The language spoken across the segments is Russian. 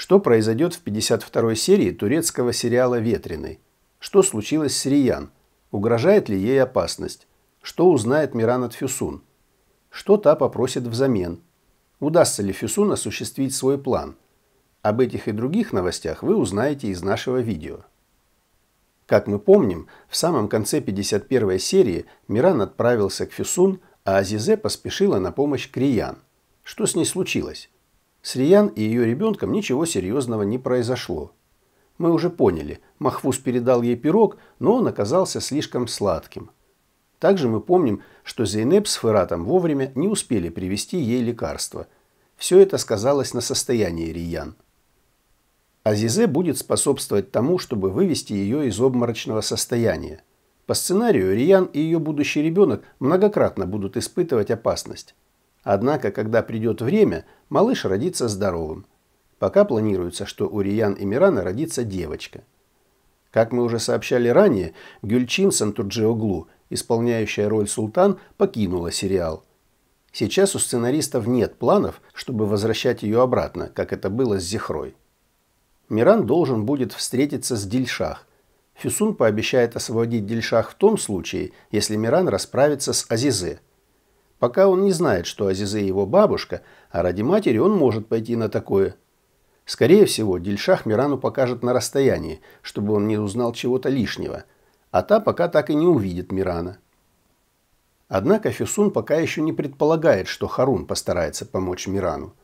Что произойдет в 52-й серии турецкого сериала «Ветреный»? Что случилось с Риян? Угрожает ли ей опасность? Что узнает Миранат Фюсун? Что та попросит взамен? Удастся ли Фюсун осуществить свой план? Об этих и других новостях вы узнаете из нашего видео. Как мы помним, в самом конце 51 серии Миран отправился к Фюсун, а Азизе поспешила на помощь Криян. Что с ней случилось? С Риян и ее ребенком ничего серьезного не произошло. Мы уже поняли, Махфуз передал ей пирог, но он оказался слишком сладким. Также мы помним, что Зейнеп с Фератом вовремя не успели привезти ей лекарства. Все это сказалось на состоянии Риян. Азизе будет способствовать тому, чтобы вывести ее из обморочного состояния. По сценарию Риян и ее будущий ребенок многократно будут испытывать опасность. Однако, когда придет время, малыш родится здоровым. Пока планируется, что у Риян и Мирана родится девочка. Как мы уже сообщали ранее, Гюльчин Сантурджиоглу, исполняющая роль султан, покинула сериал. Сейчас у сценаристов нет планов, чтобы возвращать ее обратно, как это было с Зихрой. Миран должен будет встретиться с Дильшах. Фюсун пообещает освободить Дильшах в том случае, если Миран расправится с Азизе – Пока он не знает, что Азизе его бабушка, а ради матери он может пойти на такое. Скорее всего, Дельшах Мирану покажет на расстоянии, чтобы он не узнал чего-то лишнего, а та пока так и не увидит Мирана. Однако Фюсун пока еще не предполагает, что Харун постарается помочь Мирану.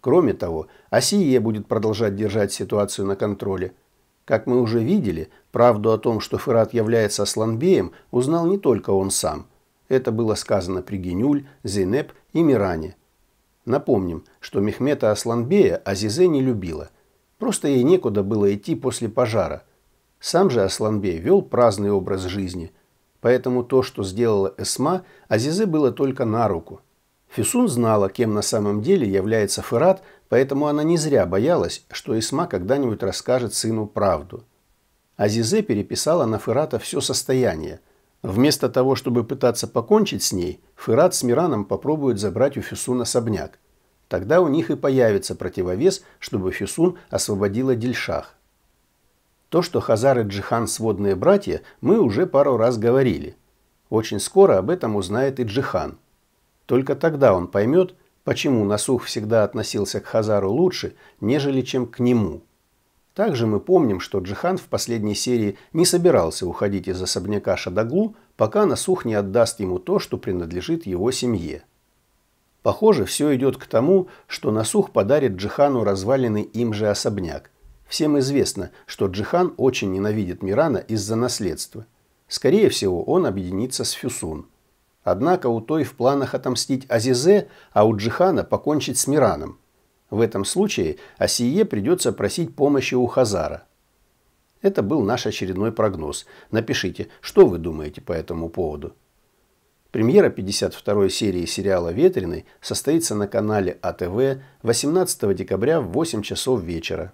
Кроме того, Асие будет продолжать держать ситуацию на контроле. Как мы уже видели, правду о том, что Ферат является Асланбеем, узнал не только он сам – это было сказано при Генюль, Зейнеп и Миране. Напомним, что Мехмета Асланбея Азизе не любила. Просто ей некуда было идти после пожара. Сам же Асланбей вел праздный образ жизни. Поэтому то, что сделала Эсма, Азизе было только на руку. Фисун знала, кем на самом деле является Фырат, поэтому она не зря боялась, что Эсма когда-нибудь расскажет сыну правду. Азизе переписала на Фырата все состояние – Вместо того, чтобы пытаться покончить с ней, Ферат с Мираном попробуют забрать у Фюсуна особняк. Тогда у них и появится противовес, чтобы Фюсун освободила Дельшах. То, что Хазар и Джихан сводные братья, мы уже пару раз говорили. Очень скоро об этом узнает и Джихан. Только тогда он поймет, почему Насух всегда относился к Хазару лучше, нежели чем к нему – также мы помним, что Джихан в последней серии не собирался уходить из особняка Шадаглу, пока Насух не отдаст ему то, что принадлежит его семье. Похоже, все идет к тому, что Насух подарит Джихану разваленный им же особняк. Всем известно, что Джихан очень ненавидит Мирана из-за наследства. Скорее всего, он объединится с Фюсун. Однако у той в планах отомстить Азизе, а у Джихана покончить с Мираном. В этом случае Осие придется просить помощи у Хазара. Это был наш очередной прогноз. Напишите, что вы думаете по этому поводу. Премьера 52 серии сериала «Ветреный» состоится на канале а АТВ 18 декабря в 8 часов вечера.